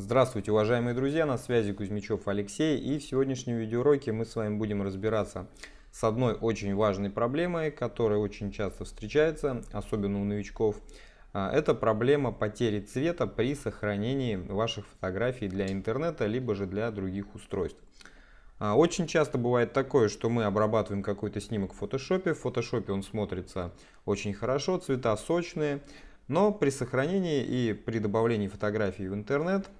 Здравствуйте, уважаемые друзья, на связи Кузьмичев Алексей и в сегодняшнем видеоуроке мы с вами будем разбираться с одной очень важной проблемой, которая очень часто встречается, особенно у новичков. А, это проблема потери цвета при сохранении ваших фотографий для интернета, либо же для других устройств. А, очень часто бывает такое, что мы обрабатываем какой-то снимок в фотошопе. В фотошопе он смотрится очень хорошо, цвета сочные. Но при сохранении и при добавлении фотографий в интернет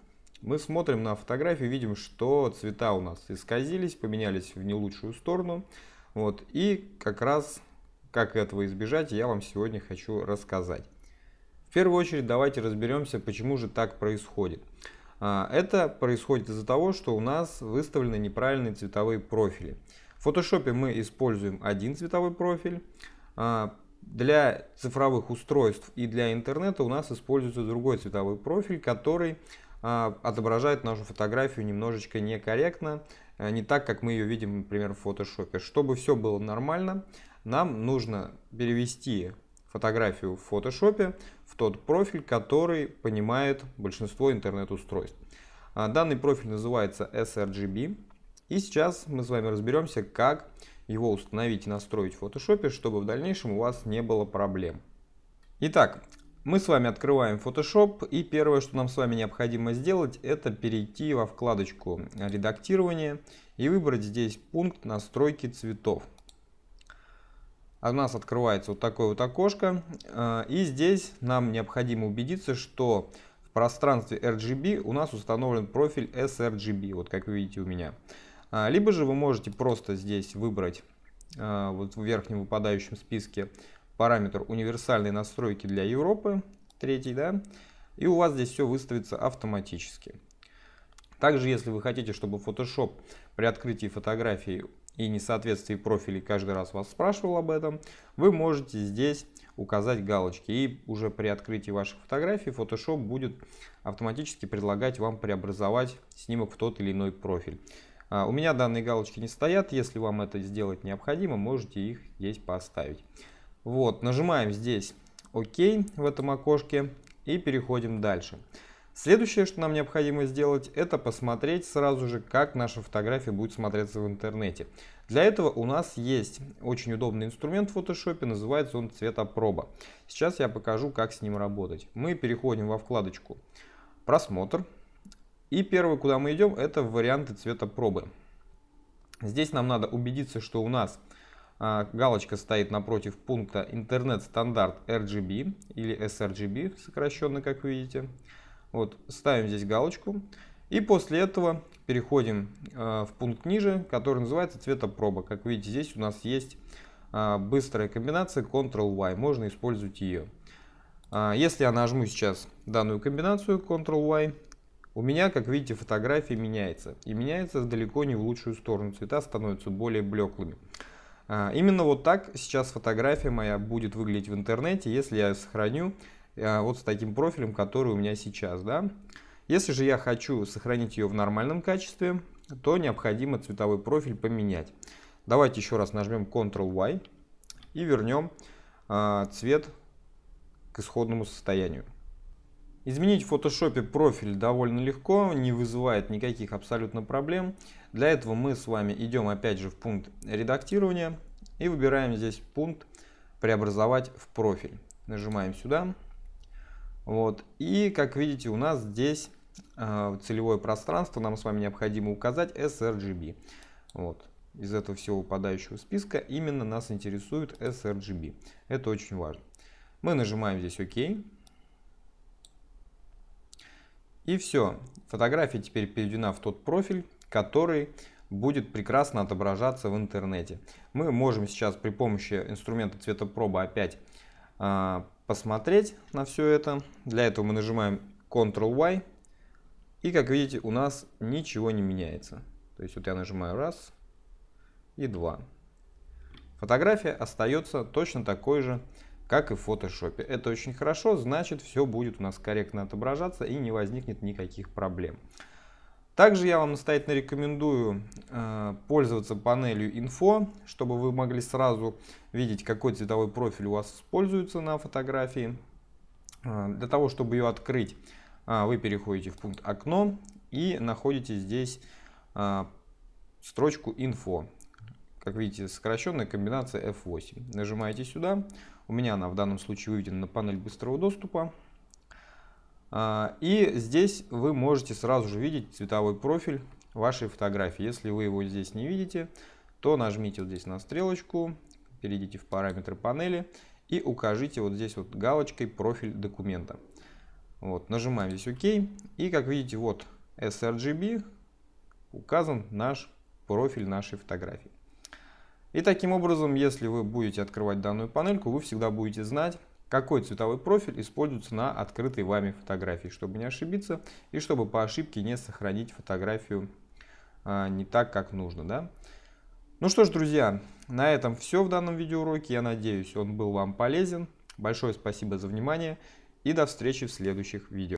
мы смотрим на фотографию, видим, что цвета у нас исказились, поменялись в не лучшую сторону. Вот, и как раз как этого избежать, я вам сегодня хочу рассказать. В первую очередь давайте разберемся, почему же так происходит. А, это происходит из-за того, что у нас выставлены неправильные цветовые профили. В Photoshop мы используем один цветовой профиль. А, для цифровых устройств и для интернета у нас используется другой цветовой профиль, который а, отображает нашу фотографию немножечко некорректно, э, не так, как мы ее видим, например, в фотошопе. Чтобы все было нормально, нам нужно перевести фотографию в фотошопе в тот профиль, который понимает большинство интернет-устройств. А, данный профиль называется sRGB. И сейчас мы с вами разберемся, как его установить и настроить в фотошопе, чтобы в дальнейшем у вас не было проблем. Итак, мы с вами открываем Photoshop и первое, что нам с вами необходимо сделать, это перейти во вкладочку «Редактирование» и выбрать здесь пункт «Настройки цветов». А у нас открывается вот такое вот окошко э, и здесь нам необходимо убедиться, что в пространстве RGB у нас установлен профиль sRGB, вот как вы видите у меня. А, либо же вы можете просто здесь выбрать э, вот в верхнем выпадающем списке параметр универсальной настройки для Европы, третий, да, и у вас здесь все выставится автоматически. Также, если вы хотите, чтобы Photoshop при открытии фотографии и несоответствии профилей каждый раз вас спрашивал об этом, вы можете здесь указать галочки. И уже при открытии ваших фотографий Photoshop будет автоматически предлагать вам преобразовать снимок в тот или иной профиль. А, у меня данные галочки не стоят, если вам это сделать необходимо, можете их здесь поставить. Вот, нажимаем здесь ОК в этом окошке и переходим дальше. Следующее, что нам необходимо сделать, это посмотреть сразу же, как наша фотография будет смотреться в интернете. Для этого у нас есть очень удобный инструмент в Photoshop, называется он цветопроба. Сейчас я покажу, как с ним работать. Мы переходим во вкладочку «Просмотр». И первое, куда мы идем, это варианты цветопробы. Здесь нам надо убедиться, что у нас а, галочка стоит напротив пункта интернет-стандарт RGB или sRGB, сокращенно, как вы видите. Вот, ставим здесь галочку. И после этого переходим а, в пункт ниже, который называется цветопроба. Как видите, здесь у нас есть а, быстрая комбинация Ctrl-Y. Можно использовать ее. Если я нажму сейчас данную комбинацию Ctrl-Y, у меня, как видите, фотография меняется. И меняется далеко не в лучшую сторону. Цвета становятся более блеклыми. А, именно вот так сейчас фотография моя будет выглядеть в интернете, если я сохраню а, вот с таким профилем, который у меня сейчас. Да? Если же я хочу сохранить ее в нормальном качестве, то необходимо цветовой профиль поменять. Давайте еще раз нажмем Ctrl-Y и вернем а, цвет к исходному состоянию. Изменить в Photoshop профиль довольно легко, не вызывает никаких абсолютно проблем. Для этого мы с вами идем опять же в пункт редактирования и выбираем здесь пункт преобразовать в профиль. Нажимаем сюда. Вот. И как видите у нас здесь э, целевое пространство нам с вами необходимо указать sRGB. Вот. Из этого всего упадающего списка именно нас интересует sRGB. Это очень важно. Мы нажимаем здесь ОК. OK. И все. Фотография теперь переведена в тот профиль, который будет прекрасно отображаться в интернете. Мы можем сейчас при помощи инструмента цветопроба опять э, посмотреть на все это. Для этого мы нажимаем Ctrl-Y. И как видите, у нас ничего не меняется. То есть вот я нажимаю раз и два. Фотография остается точно такой же, как и в фотошопе. Это очень хорошо, значит все будет у нас корректно отображаться и не возникнет никаких проблем. Также я вам настоятельно рекомендую э, пользоваться панелью Info, чтобы вы могли сразу видеть, какой цветовой профиль у вас используется на фотографии. Э, для того, чтобы ее открыть, э, вы переходите в пункт окно и находите здесь строчку инфо. Как видите, сокращенная комбинация F8. Нажимаете сюда. У меня она в данном случае выведена на панель быстрого доступа. А, и здесь вы можете сразу же видеть цветовой профиль вашей фотографии. Если вы его здесь не видите, то нажмите вот здесь на стрелочку, перейдите в параметры панели и укажите вот здесь вот галочкой профиль документа. Вот, нажимаем здесь ОК. И как видите, вот sRGB указан наш профиль нашей фотографии. И таким образом, если вы будете открывать данную панельку, вы всегда будете знать, какой цветовой профиль используется на открытой вами фотографии, чтобы не ошибиться и чтобы по ошибке не сохранить фотографию а, не так, как нужно. Да? Ну что ж, друзья, на этом все в данном видеоуроке. Я надеюсь, он был вам полезен. Большое спасибо за внимание и до встречи в следующих видео.